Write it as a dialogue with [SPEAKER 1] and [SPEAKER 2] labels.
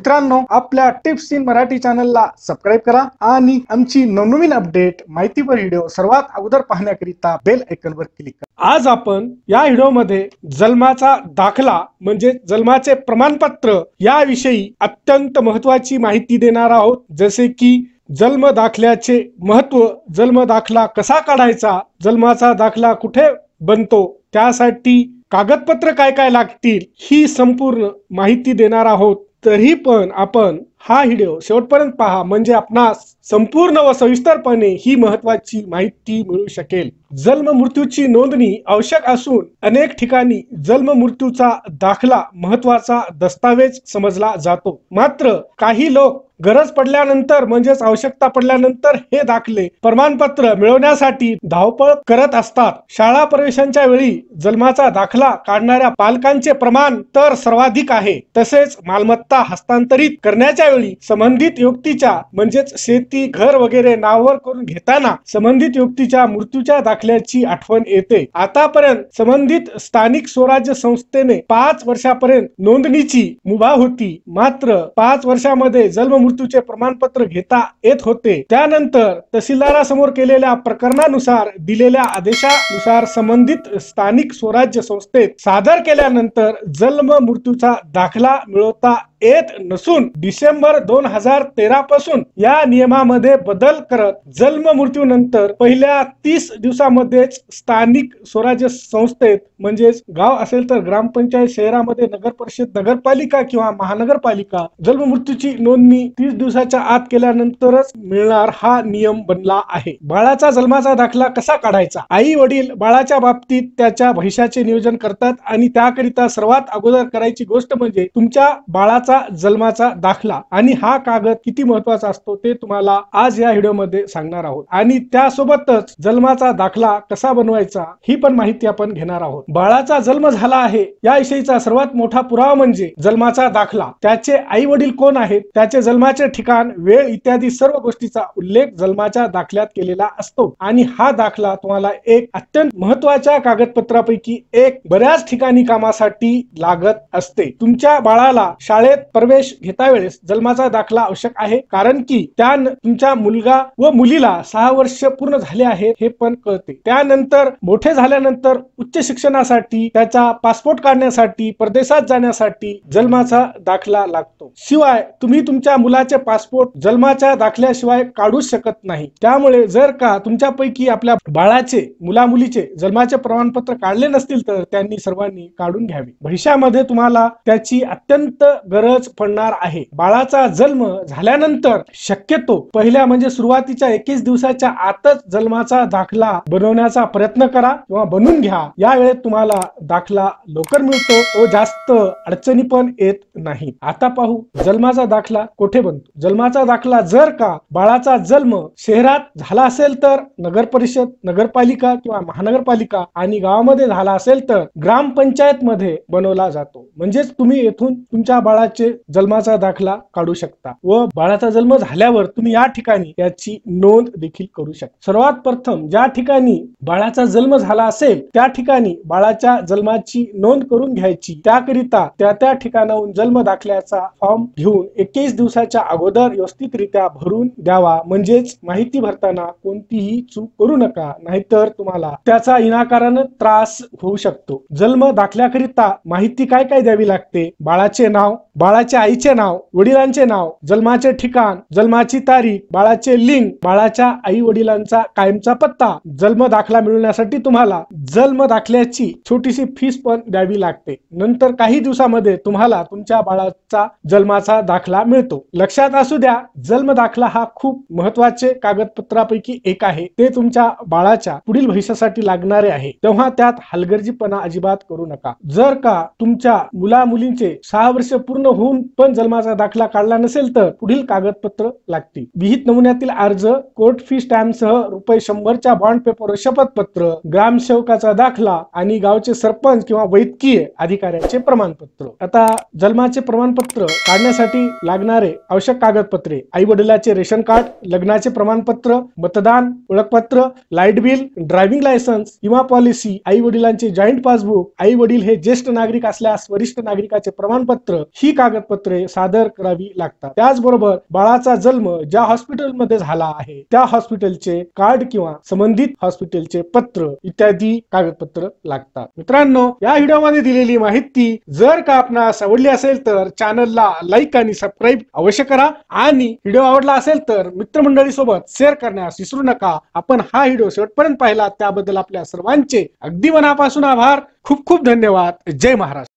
[SPEAKER 1] मित्रांनो आपल्या tips in Marathi चॅनलला सबस्क्राईब करा आणि आमची नवनवीन अपडेट माहितीवर व्हिडिओ सर्वात अगोदर पाहण्याकरिता बेल आयकॉनवर क्लिक करा आज आपण या व्हिडिओमध्ये जन्माचा दाखला म्हणजे जन्माचे प्रमाणपत्र याविषयी अत्यंत महत्वाची माहिती देणार आहोत जसे की जन्म दाखल्याचे महत्व जन्म दाखला कसा काढायचा जन्माचा दाखला कुठे बनतो त्यासाठी कागदपत्र काय काय लागतील ही संपूर्ण माहिती देणार आहोत तरी पण आपण हा व्हिडिओ शेवटपर्यंत पहा म्हणजे आपणास संपूर्ण व सविस्तरपणे ही महत्वाची माहिती मिळू शकेल जन्म मृत्यूची नोंदणी आवश्यक असून अनेक ठिकाणी जन्म मृत्यूचा दाखला महत्वाचा दस्तावेज समजला जातो मात्र काही लोक गरज पडल्यानंतर म्हणजेच आवश्यकता पडल्यानंतर हे दाखले प्रमाणपत्र मिळवण्यासाठी धावपळ करत असतात शाळा प्रवेशांच्या वेळी जन्माचा दाखला काढणाऱ्या पालकांचे प्रमाण तर सर्वाधिक आहे तसेच मालमत्ता हस्तांतरित करण्याच्या वेळी संबंधित व्यक्तीच्या म्हणजेच शेती घर वगैरे नावावर करून घेताना संबंधित व्यक्तीच्या मृत्यूच्या दाखल्याची आठवण येते आतापर्यंत संबंधित स्थानिक स्वराज्य संस्थेने पाच वर्षापर्यंत नोंदणीची मुभा होती मात्र पाच वर्षामध्ये जन्म मृत्यूचे प्रमाणपत्र घेता येत होते त्यानंतर तहसीलदारासमोर केलेल्या प्रकरणानुसार दिलेल्या आदेशानुसार संबंधित स्थानिक स्वराज्य संस्थेत सादर केल्यानंतर जन्म मृत्यूचा दाखला मिळवता येत नसून डिसेंबर दोन हजार तेरा पासून या नियमामध्ये बदल करत जन्म मृत्यूनंतर पहिल्या तीस दिवसामध्येच स्थानिक स्वराज्य संस्थेत म्हणजेच गाव असेल तर ग्रामपंचायत शहरामध्ये नगर परिषद नगरपालिका किंवा महानगरपालिका जन्म मृत्यूची नोंदणी तीस दिवसाच्या आत केल्यानंतरच मिळणार हा नियम बनला आहे बाळाचा जन्माचा दाखला कसा काढायचा आई वडील बाळाच्या बाबतीत त्याच्या भविष्याचे नियोजन करतात आणि त्याकरिता सर्वात अगोदर करायची गोष्ट म्हणजे तुमच्या बाळाचा जन्माचा दाखला आणि हा कागद किती महत्वाचा असतो ते तुम्हाला आज या मध्ये सांगणार आहोत आणि त्यासोबतच जन्माचा दाखला कसा बनवायचा ही पण माहिती आपण घेणार आहोत बाळाचा जन्म झाला आहे याविषयीचा सर्वात मोठा पुरावा म्हणजे जन्माचा दाखला त्याचे आई वडील कोण आहेत त्याचे जन्माचे ठिकाण वेळ इत्यादी सर्व गोष्टीचा उल्लेख जन्माच्या दाखल्यात केलेला असतो आणि हा दाखला तुम्हाला एक अत्यंत महत्वाच्या कागदपत्रापैकी एक बऱ्याच ठिकाणी कामासाठी लागत असते तुमच्या बाळाला शाळेत प्रवेश घेता वेळेस जन्माचा दाखला आवश्यक आहे कारण की त्या तुमच्या मुलगा व मुलीला सहा वर्ष पूर्ण झाले आहे हे पण कळते त्यानंतर मोठे झाल्यानंतर उच्च शिक्षणासाठी त्याचा पासपोर्ट काढण्यासाठी परदेशात जाण्यासाठी जन्माचा दाखला लागतो शिवाय तुम्ही तुमच्या मुलाचे पासपोर्ट जन्माच्या दाखल्याशिवाय काढूच शकत नाही त्यामुळे जर का तुमच्यापैकी आपल्या बाळाचे मुला मुलीचे जन्माचे प्रमाणपत्र काढले नसतील तर त्यांनी सर्वांनी काढून घ्यावे भविष्यामध्ये तुम्हाला त्याची अत्यंत गरज गरज पडणार आहे बाळाचा जन्म झाल्यानंतर शक्यतो पहिल्या म्हणजे सुरुवातीच्या एकवीस दिवसाच्या आतच जन्माचा दाखला बनवण्याचा प्रयत्न करा किंवा बनवून घ्या या वेळेत तुम्हाला दाखला लवकर मिळतो व जास्त अडचणी पण येत नाही आता पाहू जन्माचा दाखला कोठे बनतो जन्माचा दाखला जर का बाळाचा जन्म शहरात झाला असेल तर नगर परिषद नगरपालिका किंवा महानगरपालिका आणि गावामध्ये झाला असेल तर ग्रामपंचायत मध्ये बनवला जातो म्हणजेच तुम्ही येथून तुमच्या बाळाचे बाळाचे जन्माचा दाखला काढू शकता व बाळाचा जन्म झाल्यावर तुम्ही या ठिकाणी याची नोंद देखील करू शकता सर्वात प्रथम ज्या ठिकाणी बाळाचा जन्म झाला असेल त्या ठिकाणी बाळाच्या जन्माची नोंद करून घ्यायची त्याकरिता त्या त्या ठिकाणाहून जन्म दाखल्याचा फॉर्म घेऊन एकवीस दिवसाच्या अगोदर व्यवस्थितरित्या भरून द्यावा म्हणजेच माहिती भरताना कोणतीही चूक करू नका नाहीतर तुम्हाला त्याचा इनाकारानं त्रास होऊ शकतो जन्म दाखल्याकरिता माहिती काय काय द्यावी लागते बाळाचे नाव बाळाच्या आईचे नाव वडिलांचे नाव जन्माचे ठिकाण जन्माची तारीख बाळाचे लिंग बाळाच्या आई वडिलांचा कायमचा पत्ता जन्म दाखला मिळवण्यासाठी तुम्हाला जन्म दाखल्याची छोटीशी फीस पण द्यावी लागते नंतर काही दिवसामध्ये तुम्हाला तुमच्या बाळाचा जन्माचा दाखला मिळतो लक्षात असू द्या जन्म दाखला हा खूप महत्वाचे कागदपत्रापैकी एक आहे ते तुमच्या बाळाच्या पुढील भविष्यासाठी लागणारे आहे तेव्हा त्यात हलगर्जीपणा अजिबात करू नका जर का तुमच्या मुला मुलींचे सहा वर्ष पूर्ण होऊन पण जन्माचा दाखला काढला नसेल तर पुढील कागदपत्र लागतील विहित नमुन्यातील अर्ज कोर्ट फी स्टॅम्पसह रुपये शंभरच्या बॉन्ड पेपर शपथपत्र ग्रामसेवकाचा दाखला आणि गावचे सरपंच किंवा वैद्यकीय अधिकाऱ्याचे प्रमाणपत्र आता जन्माचे प्रमाणपत्र काढण्यासाठी लागणारे आवश्यक कागदपत्रे आई वडिलाचे रेशन कार्ड लग्नाचे प्रमाणपत्र मतदान ओळखपत्र लाईट बिल ड्रायव्हिंग लायसन्स विमा पॉलिसी आई वडिलांचे जॉईंट पासबुक आई वडील हे ज्येष्ठ नागरिक असल्यास वरिष्ठ नागरिकाचे प्रमाणपत्र ही ही कागदपत्रे सादर करावी लागतात त्याचबरोबर बाळाचा जन्म ज्या हॉस्पिटलमध्ये झाला आहे त्या हॉस्पिटलचे कार्ड किंवा संबंधित हॉस्पिटलचे पत्र इत्यादी कागदपत्र लागतात मित्रांनो या मध्ये दिलेली माहिती जर का आपणास आवडली असेल तर चॅनलला लाईक आणि सबस्क्राईब अवश्य करा आणि व्हिडिओ आवडला असेल तर मित्रमंडळी सोबत शेअर करण्यास विसरू नका आपण हा व्हिडिओ शेवटपर्यंत पाहिला त्याबद्दल आपल्या सर्वांचे अगदी मनापासून आभार खूप खूप धन्यवाद जय महाराष्ट्र